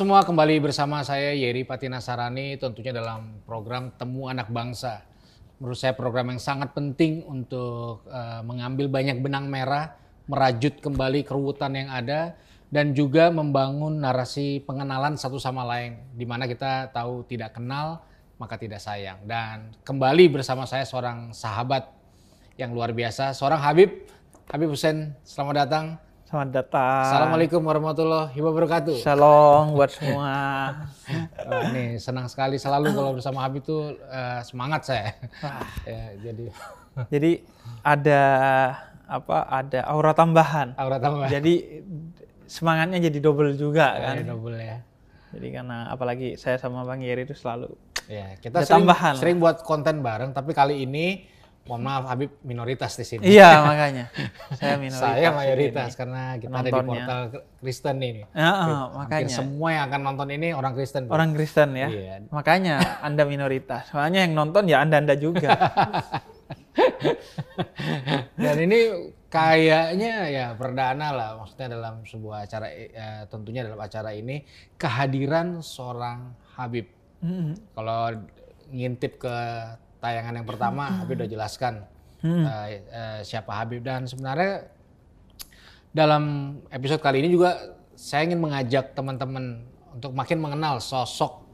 semua, kembali bersama saya Yeri Patina Sarani tentunya dalam program Temu Anak Bangsa. Menurut saya program yang sangat penting untuk uh, mengambil banyak benang merah, merajut kembali keruwutan yang ada dan juga membangun narasi pengenalan satu sama lain di mana kita tahu tidak kenal maka tidak sayang. Dan kembali bersama saya seorang sahabat yang luar biasa, seorang Habib Habib Hussein. Selamat datang. Selamat datang. Assalamualaikum warahmatullahi wabarakatuh. Shalom buat semua. oh, nih senang sekali selalu kalau bersama Habib tuh eh, uh, semangat saya. ya, jadi jadi ada apa? Ada aura tambahan. Aura tambahan. Jadi semangatnya jadi double juga ya, kan. Jadi double ya. Jadi karena apalagi saya sama Bang Yeri itu selalu ya kita sering, tambahan. Sering buat konten bareng tapi kali ini mohon maaf Habib minoritas di sini. Iya makanya. Saya minoritas. Saya mayoritas karena kita ada di portal Kristen ini. Uh, uh, makanya. semua yang akan nonton ini orang Kristen. Bro. Orang Kristen ya. Iya. Makanya Anda minoritas. Soalnya yang nonton ya Anda-anda juga. Dan ini kayaknya ya perdana lah maksudnya dalam sebuah acara ya, tentunya dalam acara ini kehadiran seorang Habib. Mm -hmm. Kalau ngintip ke tayangan yang pertama hmm. Habib udah jelaskan hmm. uh, uh, siapa Habib dan sebenarnya dalam episode kali ini juga saya ingin mengajak teman-teman untuk makin mengenal sosok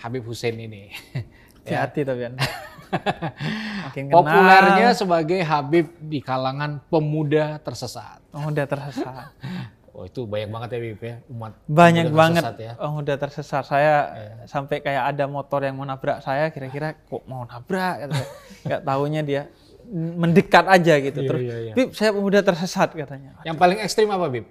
Habib Hussein ini. Ya. Hati-hati tapi kan. Populernya sebagai Habib di kalangan pemuda tersesat. Pemuda oh, tersesat. Oh itu banyak banget ya Bip ya umat. Banyak udah banget. Ya. Oh, udah tersesat. Saya yeah. sampai kayak ada motor yang mau nabrak saya, kira-kira kok mau nabrak? nggak tahunya dia mendekat aja gitu. Iya, terus, yeah, yeah, Bip saya udah tersesat katanya. Yang paling ekstrim apa BIP?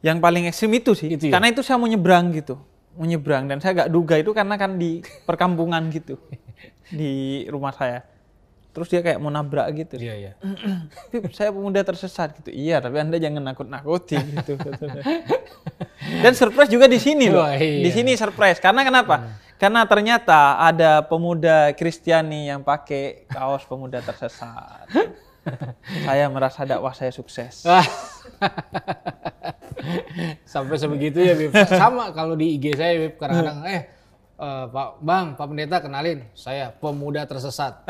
Yang paling ekstrim itu sih. Itu, ya? Karena itu saya mau nyebrang gitu. Mau nyebrang. Dan saya gak duga itu karena kan di perkampungan gitu. di rumah saya terus dia kayak mau nabrak gitu. Iya, iya. saya pemuda tersesat gitu. Iya, tapi Anda jangan nakut-nakuti gitu. Dan surprise juga di sini loh. Oh, iya. Di sini surprise. Karena kenapa? Hmm. Karena ternyata ada pemuda Kristiani yang pakai kaos pemuda tersesat. saya merasa dakwah saya sukses. Sampai sebegitu ya, Bip. Sama kalau di IG saya, Bip. Kadang-kadang, eh, Uh, Pak Bang, Pak Pendeta kenalin, saya pemuda tersesat.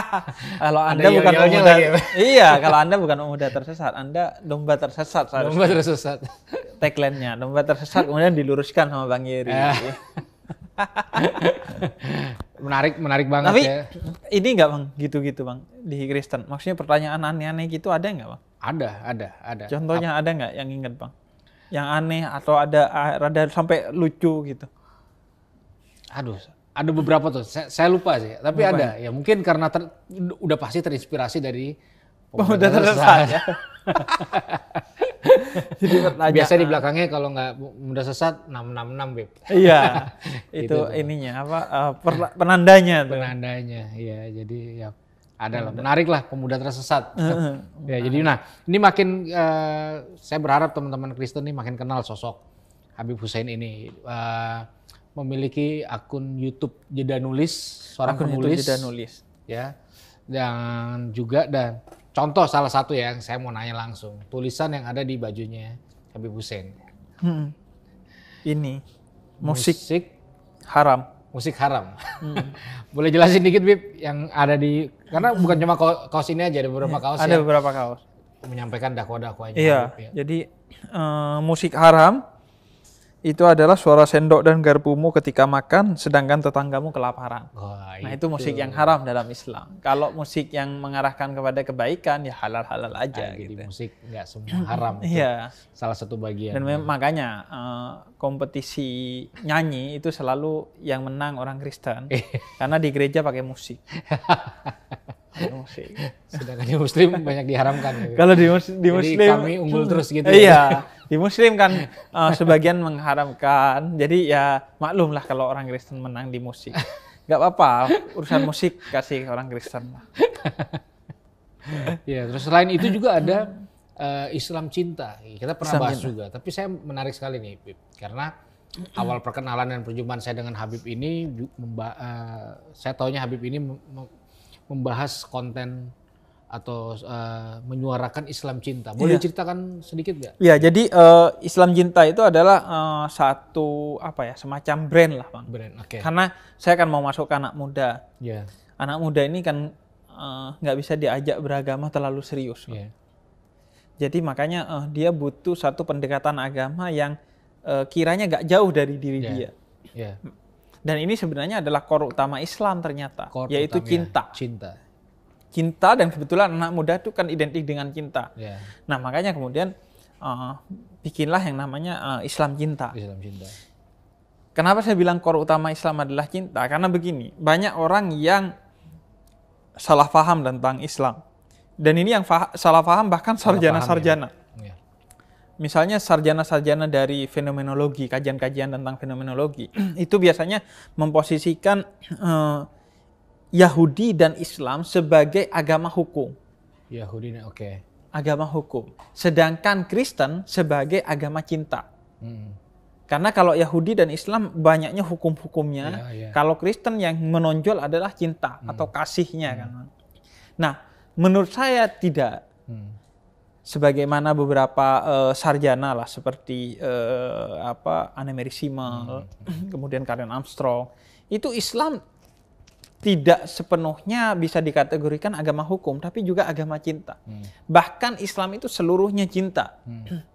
kalau Anda bukan pemuda, lagi, iya kalau Anda bukan pemuda tersesat, Anda domba tersesat. Seharusnya. Domba tersesat. Tagline-nya, domba tersesat kemudian diluruskan sama Bang Yeri. Ah. Iya. menarik, menarik banget Tapi, ya. ini enggak bang, gitu-gitu bang di Kristen. Maksudnya pertanyaan aneh-aneh gitu ada nggak bang? Ada, ada, ada. Contohnya Ap ada nggak yang inget bang? Yang aneh atau ada ah, rada sampai lucu gitu? Aduh, ada beberapa tuh. Saya, saya lupa sih, tapi lupa ada. Ya? ya mungkin karena ter, udah pasti terinspirasi dari pemuda tersesat. Ya. Jadi Biasa di eh. belakangnya kalau nggak muda sesat 666 beb. Iya. itu gitu, ininya apa uh, eh, per, penandanya tuh. Penandanya. Iya, jadi ya ada lah menarik lah pemuda tersesat. Uh, ya, jadi nah, ini makin uh, saya berharap teman-teman Kristen ini makin kenal sosok Habib Hussein ini. Uh, memiliki akun YouTube Jeda Nulis, seorang akun penulis. Jeda Nulis. Ya. Dan juga dan contoh salah satu ya yang saya mau nanya langsung, tulisan yang ada di bajunya Habib Hussein. Hmm. Ini musik, musik haram. Musik haram. Hmm. Boleh jelasin dikit Bib yang ada di karena bukan cuma kaos ini aja ada beberapa iya, kaos. Ada ya, beberapa kaos. Menyampaikan dakwah dakwahnya. Iya. ya. Jadi uh, musik haram itu adalah suara sendok dan garpumu ketika makan, sedangkan tetanggamu kelaparan. Wah, nah, itu. musik yang haram dalam Islam. Kalau musik yang mengarahkan kepada kebaikan, ya halal-halal ah, aja. Nah, gitu. Jadi musik nggak semua haram. Iya. Salah satu bagian. Dan memang, makanya uh, kompetisi nyanyi itu selalu yang menang orang Kristen, eh. karena di gereja pakai musik. musik. Sedangkan di Muslim banyak diharamkan. Kalau di, mus di Muslim, Jadi kami unggul hmm. terus gitu. Iya. Ya di Muslim kan uh, sebagian mengharamkan. Jadi ya maklumlah kalau orang Kristen menang di musik. Gak apa-apa, urusan musik kasih orang Kristen lah. ya, terus selain itu juga ada uh, Islam cinta. Kita pernah Islam bahas cinta. juga, tapi saya menarik sekali nih, Bip. karena awal perkenalan dan perjumpaan saya dengan Habib ini, uh, saya taunya Habib ini membahas konten atau uh, menyuarakan Islam cinta. Boleh yeah. ceritakan sedikit nggak? Iya, yeah, jadi uh, Islam cinta itu adalah uh, satu apa ya, semacam brand lah, bang. Brand, oke. Okay. Karena saya akan mau masuk ke anak muda. Yeah. Anak muda ini kan nggak uh, bisa diajak beragama terlalu serius. Iya. Jadi makanya uh, dia butuh satu pendekatan agama yang uh, kiranya gak jauh dari diri yeah. dia. Yeah. Dan ini sebenarnya adalah core utama Islam ternyata, core yaitu utama, ya, cinta. Cinta cinta dan kebetulan anak muda itu kan identik dengan cinta. Yeah. Nah makanya kemudian uh, bikinlah yang namanya uh, Islam cinta. Islam cinta. Kenapa saya bilang core utama Islam adalah cinta? Karena begini, banyak orang yang salah paham tentang Islam. Dan ini yang fa salah paham bahkan sarjana-sarjana. Ya. Ya. Misalnya sarjana-sarjana dari fenomenologi, kajian-kajian tentang fenomenologi, itu biasanya memposisikan uh, Yahudi dan Islam sebagai agama hukum. Yahudi oke. Okay. Agama hukum. Sedangkan Kristen sebagai agama cinta. Hmm. Karena kalau Yahudi dan Islam banyaknya hukum-hukumnya, yeah, yeah. kalau Kristen yang menonjol adalah cinta hmm. atau kasihnya hmm. kan. Nah, menurut saya tidak. Hmm. Sebagaimana beberapa uh, sarjana lah seperti uh, apa Anne Mary Simmel, hmm. kemudian Karen Armstrong, itu Islam tidak sepenuhnya bisa dikategorikan agama hukum, tapi juga agama cinta. Hmm. Bahkan Islam itu seluruhnya cinta. Hmm.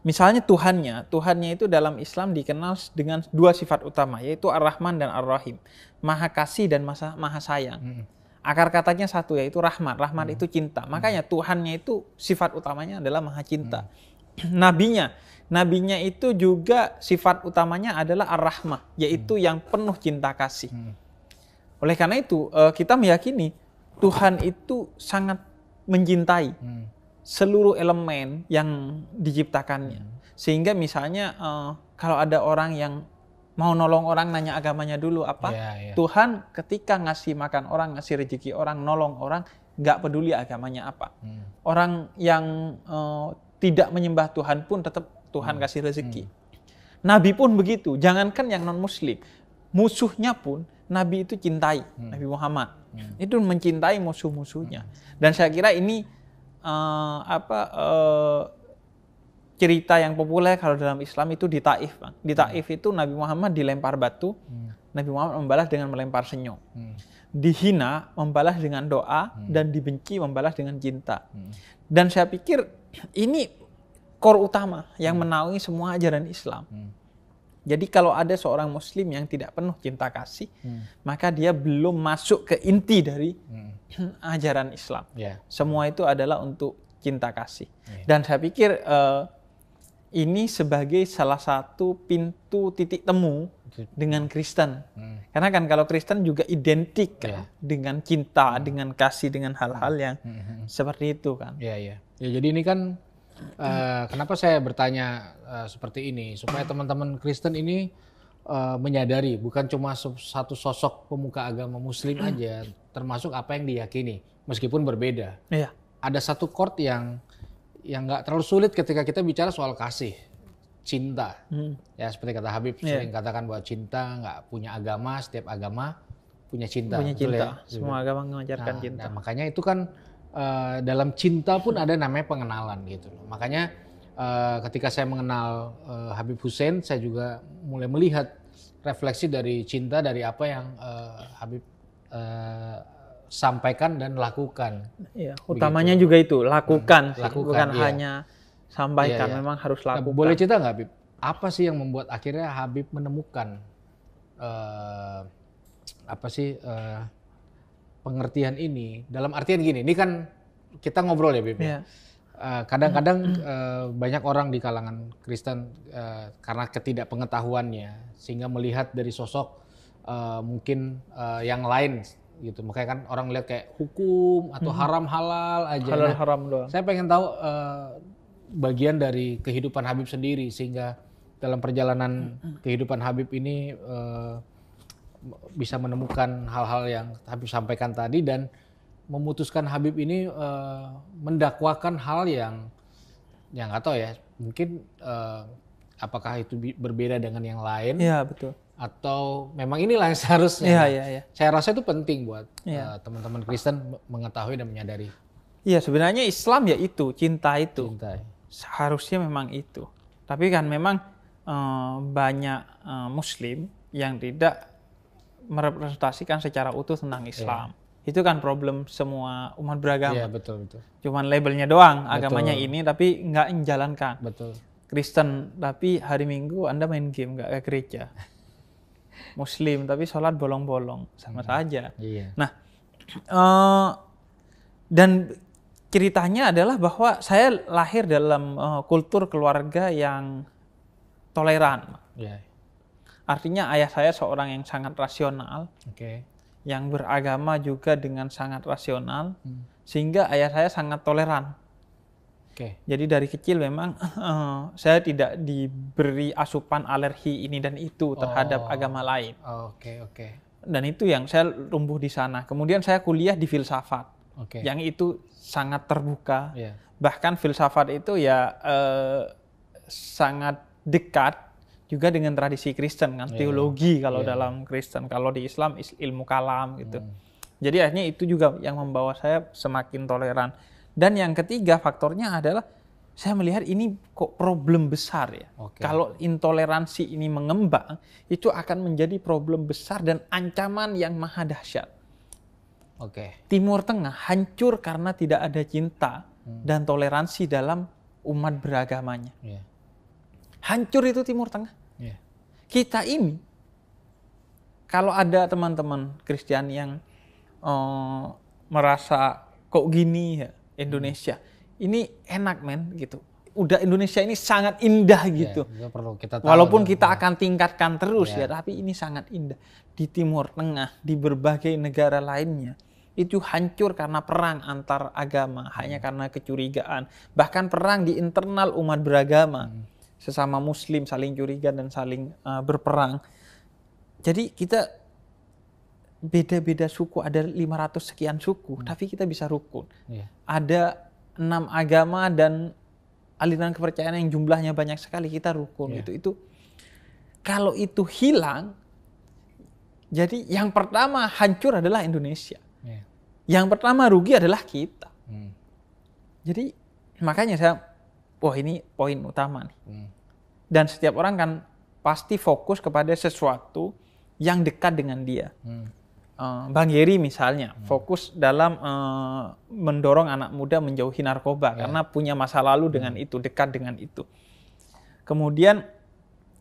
Misalnya Tuhannya, Tuhannya itu dalam Islam dikenal dengan dua sifat utama, yaitu Ar-Rahman dan Ar-Rahim, Maha Kasih dan Maha, maha Sayang. Hmm. Akar katanya satu yaitu rahmat, rahmat hmm. itu cinta. Hmm. Makanya Tuhannya itu sifat utamanya adalah Maha Cinta. Hmm. Nabinya, nabinya itu juga sifat utamanya adalah Ar-Rahmah, yaitu hmm. yang penuh cinta kasih. Hmm oleh karena itu, eh, kita meyakini Tuhan itu sangat mencintai hmm. seluruh elemen yang diciptakannya. Hmm. Sehingga misalnya eh, kalau ada orang yang mau nolong orang nanya agamanya dulu apa, yeah, yeah. Tuhan ketika ngasih makan orang, ngasih rezeki orang, nolong orang, nggak peduli agamanya apa. Hmm. Orang yang eh, tidak menyembah Tuhan pun tetap Tuhan hmm. kasih rezeki. Hmm. Nabi pun begitu, jangankan yang non-muslim, musuhnya pun Nabi itu cintai hmm. Nabi Muhammad hmm. itu mencintai musuh-musuhnya hmm. dan saya kira ini uh, apa uh, cerita yang populer kalau dalam Islam itu di Taif bang. di hmm. Taif hmm. itu Nabi Muhammad dilempar batu hmm. Nabi Muhammad membalas dengan melempar senyum hmm. dihina membalas dengan doa hmm. dan dibenci membalas dengan cinta hmm. dan saya pikir ini core utama yang hmm. menaungi semua ajaran Islam hmm jadi kalau ada seorang muslim yang tidak penuh cinta kasih, hmm. maka dia belum masuk ke inti dari hmm. ajaran Islam. Yeah. Semua itu adalah untuk cinta kasih. Yeah. Dan saya pikir uh, ini sebagai salah satu pintu titik temu dengan Kristen. Hmm. Karena kan kalau Kristen juga identik kan yeah. dengan cinta, hmm. dengan kasih, dengan hal-hal hmm. yang hmm. hmm. seperti itu kan. Iya, yeah, iya. Yeah. Ya jadi ini kan Uh, kenapa saya bertanya uh, seperti ini supaya teman-teman Kristen ini uh, menyadari bukan cuma satu sosok pemuka agama Muslim hmm. aja, termasuk apa yang diyakini, meskipun berbeda. Iya. Ada satu chord yang yang nggak terlalu sulit ketika kita bicara soal kasih, cinta. Hmm. Ya seperti kata Habib yeah. sering katakan bahwa cinta nggak punya agama, setiap agama punya cinta. Punya ya? cinta. Ya? Semua agama mengajarkan nah, cinta. Nah, makanya itu kan uh, dalam cinta pun ada namanya pengenalan gitu loh. Makanya uh, ketika saya mengenal uh, Habib Hussein, saya juga mulai melihat refleksi dari cinta dari apa yang uh, Habib uh, sampaikan dan lakukan. Iya, utamanya Begitu. juga itu lakukan, hmm, lakukan bukan iya. hanya sampaikan, iya, iya. memang harus nah, lakukan. Nah, boleh cerita nggak, Habib? Apa sih yang membuat akhirnya Habib menemukan uh, apa sih? Uh, pengertian ini dalam artian gini, ini kan kita ngobrol ya Bibi. Yeah. Ya. Iya. kadang-kadang uh, banyak orang di kalangan Kristen uh, karena ketidakpengetahuannya sehingga melihat dari sosok uh, mungkin uh, yang lain gitu makanya kan orang lihat kayak hukum atau hmm. haram halal aja halal nah, haram doang saya pengen tahu uh, bagian dari kehidupan Habib sendiri sehingga dalam perjalanan hmm. kehidupan Habib ini uh, bisa menemukan hal-hal yang Habib sampaikan tadi dan memutuskan Habib ini uh, mendakwakan hal yang yang nggak tahu ya mungkin uh, apakah itu berbeda dengan yang lain? Iya betul. Atau memang inilah yang seharusnya. Iya iya. Ya. Saya rasa itu penting buat ya. uh, teman-teman Kristen mengetahui dan menyadari. Iya sebenarnya Islam ya itu cinta itu. Cinta. Seharusnya memang itu. Tapi kan memang uh, banyak uh, Muslim yang tidak merepresentasikan secara utuh tentang Islam. Yeah. Itu kan problem semua umat beragama. Yeah, betul betul. Cuman labelnya doang, betul. agamanya ini tapi nggak menjalankan. Betul. Kristen tapi hari Minggu Anda main game nggak ke gereja. Muslim tapi sholat bolong-bolong sama yeah. saja. Iya. Nah, uh, dan ceritanya adalah bahwa saya lahir dalam uh, kultur keluarga yang toleran. Yeah. Artinya ayah saya seorang yang sangat rasional, okay. yang beragama juga dengan sangat rasional, hmm. sehingga ayah saya sangat toleran. Okay. Jadi dari kecil memang uh, saya tidak diberi asupan alergi ini dan itu terhadap oh. agama lain. Oke oh, oke. Okay, okay. Dan itu yang saya tumbuh di sana. Kemudian saya kuliah di filsafat, okay. yang itu sangat terbuka. Yeah. Bahkan filsafat itu ya uh, sangat dekat juga dengan tradisi Kristen kan yeah. teologi kalau yeah. dalam Kristen kalau di Islam ilmu kalam gitu mm. jadi akhirnya itu juga yang membawa saya semakin toleran dan yang ketiga faktornya adalah saya melihat ini kok problem besar ya okay. kalau intoleransi ini mengembang itu akan menjadi problem besar dan ancaman yang maha dahsyat Oke. Okay. Timur Tengah hancur karena tidak ada cinta mm. dan toleransi dalam umat beragamanya. Yeah hancur itu Timur Tengah. Yeah. Kita ini, kalau ada teman-teman Kristen yang uh, merasa kok gini ya Indonesia, ini enak men gitu. Udah Indonesia ini sangat indah iya, gitu. Yeah, perlu kita tahu Walaupun dong. kita akan tingkatkan terus yeah. ya, tapi ini sangat indah di Timur Tengah, di berbagai negara lainnya itu hancur karena perang antar agama, hmm. hanya karena kecurigaan, bahkan perang di internal umat beragama. Hmm sesama muslim saling curiga dan saling uh, berperang. Jadi kita beda-beda suku ada 500 sekian suku, hmm. tapi kita bisa rukun. Yeah. Ada enam agama dan aliran kepercayaan yang jumlahnya banyak sekali kita rukun yeah. itu itu kalau itu hilang jadi yang pertama hancur adalah Indonesia. Yeah. Yang pertama rugi adalah kita. Hmm. Jadi makanya saya wah ini poin utama nih. Hmm. Dan setiap orang kan pasti fokus kepada sesuatu yang dekat dengan dia. Hmm. Uh, Bang Yeri misalnya hmm. fokus dalam uh, mendorong anak muda menjauhi narkoba yeah. karena punya masa lalu dengan hmm. itu, dekat dengan itu. Kemudian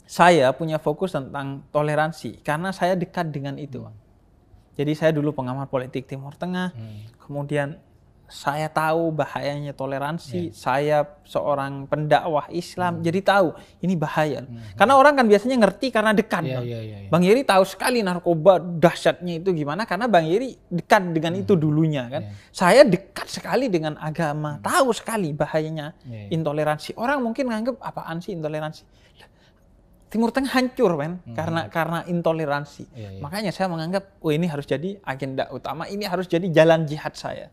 saya punya fokus tentang toleransi karena saya dekat dengan itu. Hmm. Jadi saya dulu pengamat politik Timur Tengah, hmm. kemudian saya tahu bahayanya toleransi, yeah. saya seorang pendakwah Islam, hmm. jadi tahu ini bahaya. Hmm. Karena orang kan biasanya ngerti karena dekat. Yeah, yeah, yeah, yeah. Bang Yeri tahu sekali narkoba dahsyatnya itu gimana karena Bang Yeri dekat dengan hmm. itu dulunya kan. Yeah. Saya dekat sekali dengan agama, hmm. tahu sekali bahayanya yeah, yeah. intoleransi. Orang mungkin nganggap apaan sih intoleransi? Timur Tengah hancur men hmm. karena karena intoleransi. Iya, iya. Makanya saya menganggap, oh ini harus jadi agenda utama, ini harus jadi jalan jihad saya.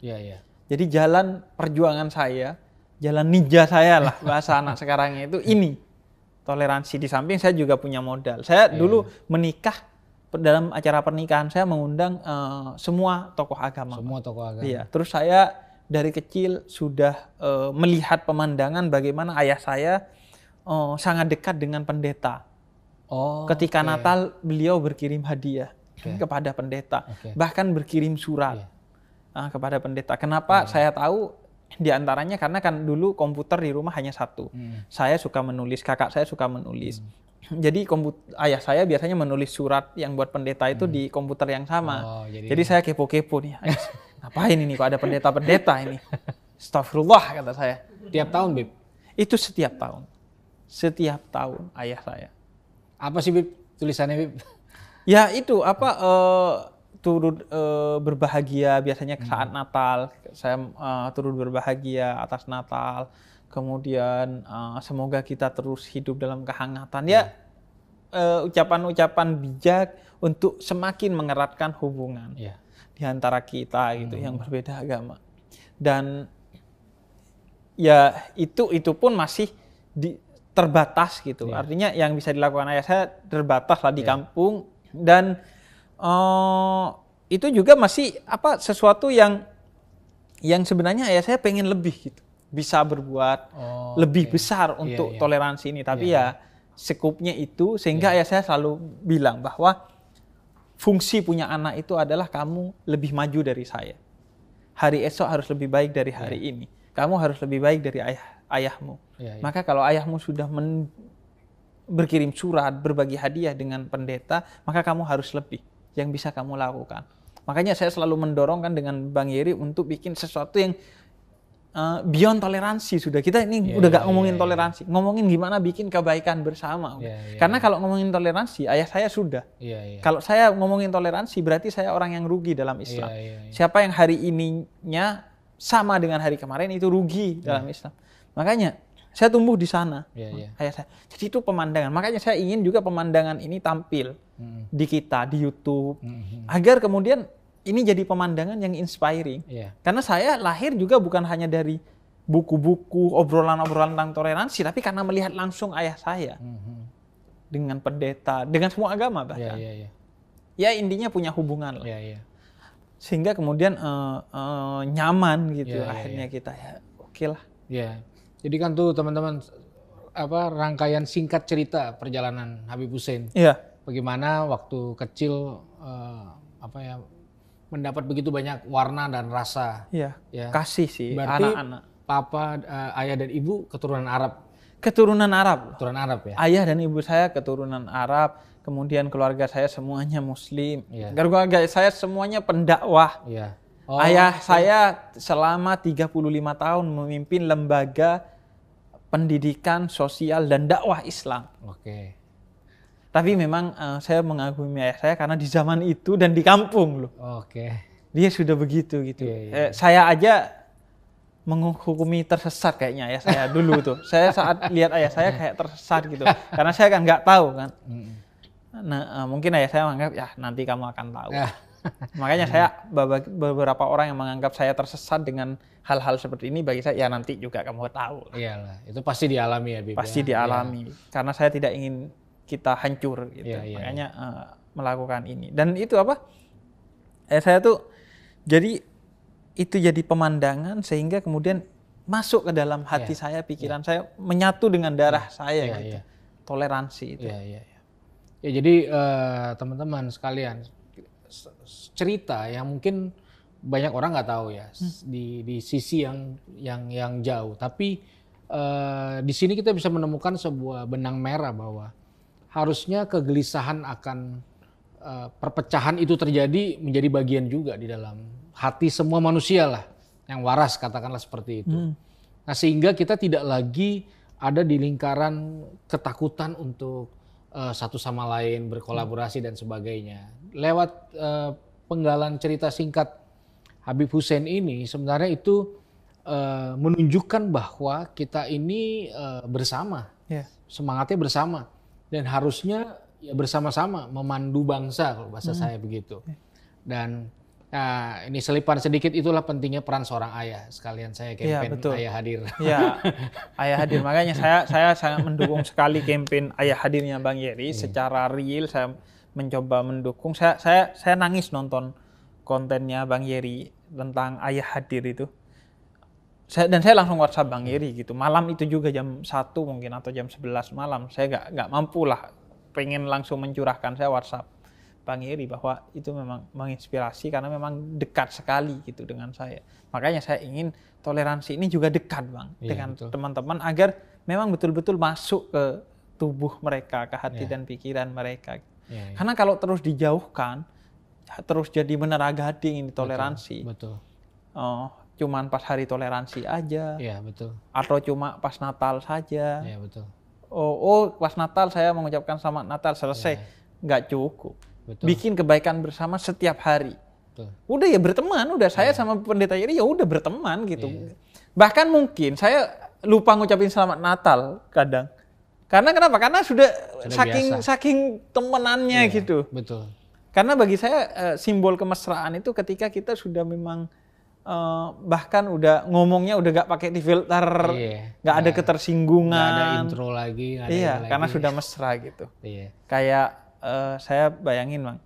Iya, iya. Jadi jalan perjuangan saya, jalan ninja saya lah bahasa anak sekarangnya itu ini. Toleransi di samping saya juga punya modal. Saya yeah. dulu menikah dalam acara pernikahan saya mengundang uh, semua tokoh agama. Semua tokoh agama. Iya, terus saya dari kecil sudah uh, melihat pemandangan bagaimana ayah saya uh, sangat dekat dengan pendeta. Oh. Ketika okay. Natal beliau berkirim hadiah okay. kepada pendeta, okay. bahkan berkirim surat. Yeah uh, kepada pendeta. Kenapa hmm. saya tahu? Di antaranya karena kan dulu komputer di rumah hanya satu. Hmm. Saya suka menulis, kakak saya suka menulis. Hmm. Jadi komputer, ayah saya biasanya menulis surat yang buat pendeta itu hmm. di komputer yang sama. Oh, jadi... jadi saya kepo-kepo nih. Ngapain ini kok ada pendeta-pendeta ini? Astagfirullah kata saya. Tiap tahun, Bib? Itu setiap tahun. Setiap tahun ayah saya. Apa sih, Bib? Tulisannya, Bib? Ya itu apa uh, turut uh, berbahagia biasanya saat hmm. Natal saya uh, turut berbahagia atas Natal kemudian uh, semoga kita terus hidup dalam kehangatan ya ucapan-ucapan uh, bijak untuk semakin mengeratkan hubungan ya. di antara kita gitu hmm. yang berbeda agama dan ya itu itu pun masih di, terbatas gitu ya. artinya yang bisa dilakukan ayah saya terbatas lah di ya. kampung dan uh, itu juga masih apa sesuatu yang yang sebenarnya ya saya pengen lebih gitu bisa berbuat oh, lebih okay. besar iya, untuk yeah, yeah. toleransi ini tapi yeah. ya iya. sekupnya itu sehingga yeah. ya saya selalu bilang bahwa fungsi punya anak itu adalah kamu lebih maju dari saya hari esok harus lebih baik dari hari yeah. ini kamu harus lebih baik dari ayah ayahmu yeah, yeah. maka kalau ayahmu sudah men berkirim surat berbagi hadiah dengan pendeta maka kamu harus lebih yang bisa kamu lakukan. Makanya saya selalu mendorongkan dengan Bang Yeri untuk bikin sesuatu yang uh, beyond toleransi sudah kita ini yeah, udah gak iya, ngomongin yeah, toleransi iya. ngomongin gimana bikin kebaikan bersama yeah, yeah. karena kalau ngomongin toleransi ayah saya sudah yeah, yeah. kalau saya ngomongin toleransi berarti saya orang yang rugi dalam iya, Islam yeah, yeah, yeah. siapa yang hari ininya sama dengan hari kemarin itu rugi yeah. dalam Islam makanya saya tumbuh di sana. Yeah, yeah. Ayah saya. Jadi itu pemandangan. Makanya saya ingin juga pemandangan ini tampil mm. di kita di YouTube mm-hmm. agar kemudian ini jadi pemandangan yang inspiring. Yeah. Karena saya lahir juga bukan hanya dari buku-buku obrolan-obrolan tentang toleransi, tapi karena melihat langsung ayah saya mm-hmm. dengan pendeta, dengan semua agama iya, bahkan. Yeah, yeah, yeah. Ya intinya punya hubungan lah. Yeah, yeah. Sehingga kemudian uh, uh, nyaman gitu yeah, iya, akhirnya yeah. kita ya oke okay lah. Yeah. Jadi kan tuh teman-teman apa rangkaian singkat cerita perjalanan Habib Hussein. Iya. Bagaimana waktu kecil uh, apa ya mendapat begitu banyak warna dan rasa. Iya. Ya. Kasih sih anak-anak. Papa, uh, ayah dan ibu keturunan Arab. Keturunan Arab. Keturunan Arab ya. Ayah dan ibu saya keturunan Arab. Kemudian keluarga saya semuanya Muslim. Iya. Keluarga saya semuanya pendakwah. Iya. Oh, ayah saya selama 35 tahun memimpin lembaga pendidikan sosial dan dakwah Islam. Oke. Tapi memang uh, saya mengagumi ayah saya karena di zaman itu dan di kampung loh. Oke. Dia sudah begitu gitu. Iya, iya. Eh, saya aja menghukumi tersesat kayaknya ya saya dulu tuh. saya saat lihat ayah saya kayak tersesat gitu. Karena saya kan nggak tahu kan. Nah, eh, mungkin ayah saya menganggap ya nanti kamu akan tahu. Ya. Makanya saya beberapa orang yang menganggap saya tersesat dengan hal-hal seperti ini bagi saya ya nanti juga kamu tahu. Iyalah, itu pasti dialami ya, Bibi. Pasti ya. dialami. Ya. Karena saya tidak ingin kita hancur gitu. Ya, ya. Makanya uh, melakukan ini. Dan itu apa? Eh saya tuh jadi itu jadi pemandangan sehingga kemudian masuk ke dalam hati ya. saya, pikiran ya. saya menyatu dengan darah ya. saya ya, gitu. Ya. Toleransi itu. Ya, ya, Ya jadi eh, teman-teman uh, teman -teman sekalian cerita yang mungkin banyak orang nggak tahu ya hmm. di di sisi yang yang yang jauh tapi uh, di sini kita bisa menemukan sebuah benang merah bahwa harusnya kegelisahan akan uh, perpecahan itu terjadi menjadi bagian juga di dalam hati semua manusia lah yang waras katakanlah seperti itu hmm. nah sehingga kita tidak lagi ada di lingkaran ketakutan untuk uh, satu sama lain berkolaborasi dan sebagainya. Lewat uh, penggalan cerita singkat Habib Hussein ini sebenarnya itu uh, menunjukkan bahwa kita ini uh, bersama, yeah. semangatnya bersama dan harusnya ya bersama-sama memandu bangsa kalau bahasa hmm. saya begitu. Ya. Dan Nah, ini selipan sedikit itulah pentingnya peran seorang ayah. Sekalian saya campaign ya, betul. ayah hadir. Iya, ayah hadir. Makanya saya saya sangat mendukung sekali campaign ayah hadirnya Bang Yeri. Hmm. Secara real saya mencoba mendukung. Saya saya saya nangis nonton kontennya Bang Yeri tentang ayah hadir itu. Saya, dan saya langsung WhatsApp Bang Yeri gitu. Malam itu juga jam 1 mungkin atau jam 11 malam. Saya nggak nggak mampu lah. Pengen langsung mencurahkan saya WhatsApp Bang Yeri bahwa itu memang menginspirasi karena memang dekat sekali gitu dengan saya. Makanya saya ingin toleransi ini juga dekat Bang iya, dengan teman-teman agar memang betul-betul masuk ke tubuh mereka, ke hati yeah. dan pikiran mereka. Yeah, yeah. Karena kalau terus dijauhkan, terus jadi gading ini toleransi. Betul. betul. Oh, cuman pas hari toleransi aja. Iya, betul. Atau cuma pas Natal saja. Iya, betul. Oh, oh, pas Natal saya mengucapkan selamat Natal selesai. Iya. Nggak cukup. Betul. bikin kebaikan bersama setiap hari. Betul. Udah ya berteman, udah saya yeah. sama pendeta ini ya udah berteman gitu. Yeah. Bahkan mungkin saya lupa ngucapin selamat Natal kadang. Karena kenapa? Karena sudah, sudah saking biasa. saking temenannya yeah, gitu. Betul. Karena bagi saya eh, simbol kemesraan itu ketika kita sudah memang eh, bahkan udah ngomongnya udah gak pakai di filter, iya, gak ada ketersinggungan, gak ada intro lagi, gak ada iya, lagi. karena sudah mesra gitu. Iya. Kayak uh, saya bayangin bang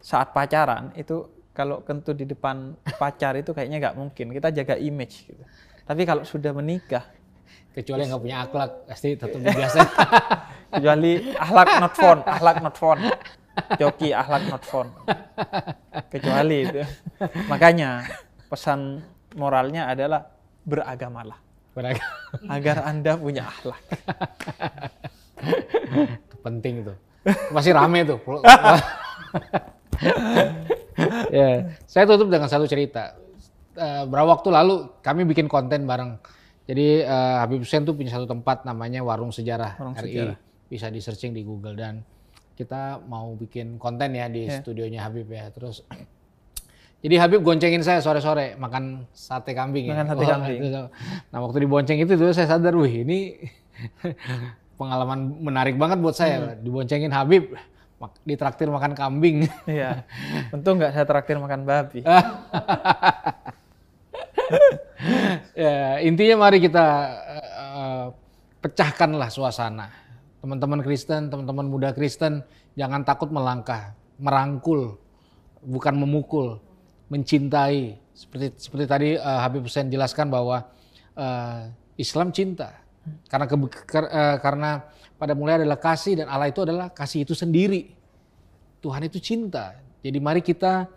saat pacaran itu kalau kentut di depan pacar itu kayaknya nggak mungkin kita jaga image gitu tapi kalau sudah menikah kecuali nggak punya akhlak pasti tetap biasa kecuali akhlak not phone akhlak not phone joki akhlak not phone kecuali itu makanya pesan moralnya adalah beragamalah Beragam. agar anda punya akhlak penting tuh masih rame tuh. ya, saya tutup dengan satu cerita. Uh, eh, berapa waktu lalu kami bikin konten bareng. Jadi uh, Habib Hussein tuh punya satu tempat namanya Warung Sejarah Warung RI. Sejarah. Bisa di searching di Google dan kita mau bikin konten ya di yeah. studionya Habib ya. Terus jadi Habib goncengin saya sore-sore makan sate kambing. Ya. Makan ya. sate oh, kambing. Nah waktu dibonceng itu tuh saya sadar, wih ini pengalaman menarik banget buat saya. Hmm. Diboncengin Habib, ditraktir makan kambing. Iya. Untung nggak saya traktir makan babi. ya, intinya mari kita uh, eh, pecahkanlah suasana. Teman-teman Kristen, teman-teman muda Kristen, jangan takut melangkah, merangkul, bukan memukul, mencintai. Seperti seperti tadi uh, Habib Hussein jelaskan bahwa uh, Islam cinta karena ke, ke, uh, eh, karena pada mulai adalah kasih dan Allah itu adalah kasih itu sendiri. Tuhan itu cinta. Jadi mari kita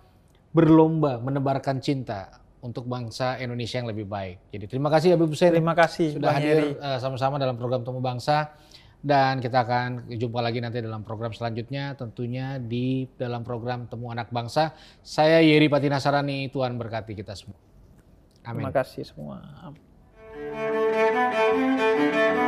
berlomba menebarkan cinta untuk bangsa Indonesia yang lebih baik. Jadi terima kasih Habib ya, Hussein. Terima kasih sudah Bang hadir eh, sama-sama uh, dalam program Temu Bangsa dan kita akan jumpa lagi nanti dalam program selanjutnya tentunya di dalam program Temu Anak Bangsa. Saya Yeri Patinasarani, Tuhan berkati kita semua. Amin. Terima kasih semua. Música